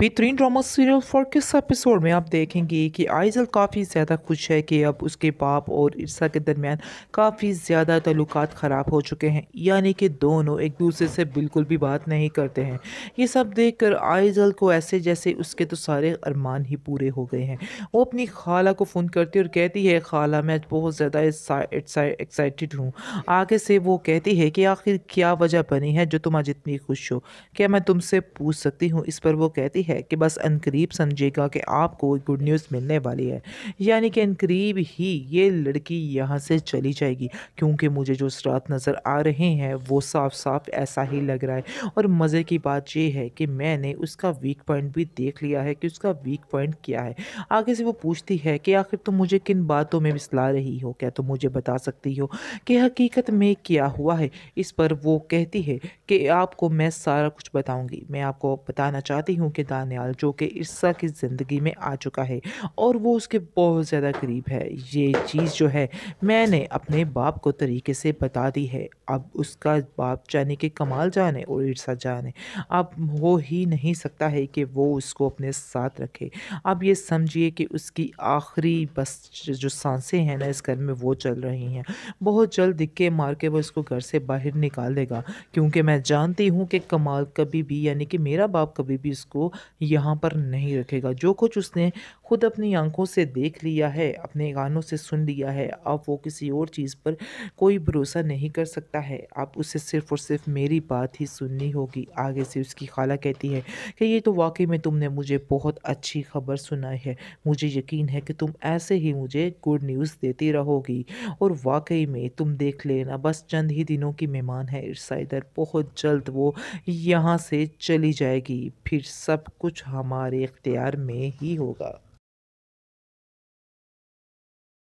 बेहतरीन drama serial for किस episode में आप देखेंगे कि आइजल काफ़ी ज़्यादा खुश है कि अब उसके बाप और ईर्सा के दरमियान काफ़ी ज़्यादा तल्लक ख़राब हो चुके हैं यानी कि दोनों एक दूसरे से बिल्कुल भी बात नहीं करते हैं ये सब देख कर आइजल को ऐसे जैसे उसके तो सारे अरमान ही पूरे हो गए हैं वो अपनी खाला को फ़ोन करती और कहती है खाला मैं बहुत ज़्यादा एक्साइटेड हूँ आगे से वो कहती है कि आखिर क्या वजह बनी है जो तुम आज इतनी खुश हो क्या मैं तुमसे पूछ सकती हूँ इस पर वो कहती है है कि बस अनकरीब समझेगा कि आपको गुड न्यूज़ मिलने वाली है यानी कि अनकरीब ही ये लड़की यहाँ से चली जाएगी क्योंकि मुझे जो असरात नज़र आ रहे हैं वो साफ साफ ऐसा ही लग रहा है और मज़े की बात यह है कि मैंने उसका वीक पॉइंट भी देख लिया है कि उसका वीक पॉइंट क्या है आगे से वो पूछती है कि आखिर तुम तो मुझे किन बातों में मिसला रही हो क्या तुम तो मुझे बता सकती हो कि हकीकत में क्या हुआ है इस पर वो कहती है कि आपको मैं सारा कुछ बताऊँगी मैं आपको बताना चाहती हूँ कि दान दानियाल जो कि इर्सा की ज़िंदगी में आ चुका है और वो उसके बहुत ज़्यादा करीब है ये चीज़ जो है मैंने अपने बाप को तरीके से बता दी है अब उसका बाप जाने के कमाल जाने और ईर्षा जाने अब वो ही नहीं सकता है कि वो उसको अपने साथ रखे अब ये समझिए कि उसकी आखिरी बस जो सांसें हैं ना इस घर में वो चल रही हैं बहुत जल्द दिक्के मार के वो इसको घर से बाहर निकाल देगा क्योंकि मैं जानती हूँ कि कमाल कभी भी यानी कि मेरा बाप कभी भी इसको यहाँ पर नहीं रखेगा जो कुछ उसने खुद अपनी आंखों से देख लिया है अपने गानों से सुन लिया है अब वो किसी और चीज़ पर कोई भरोसा नहीं कर सकता है आप उसे सिर्फ़ और सिर्फ मेरी बात ही सुननी होगी आगे से उसकी खाला कहती है कि ये तो वाकई में तुमने मुझे बहुत अच्छी खबर सुनाई है मुझे यकीन है कि तुम ऐसे ही मुझे गुड न्यूज़ देती रहोगी और वाकई में तुम देख लेना बस चंद ही दिनों की मेहमान है इर्सा इधर बहुत जल्द वो यहाँ से चली जाएगी फिर सब कुछ हमारे इख्तियार में ही होगा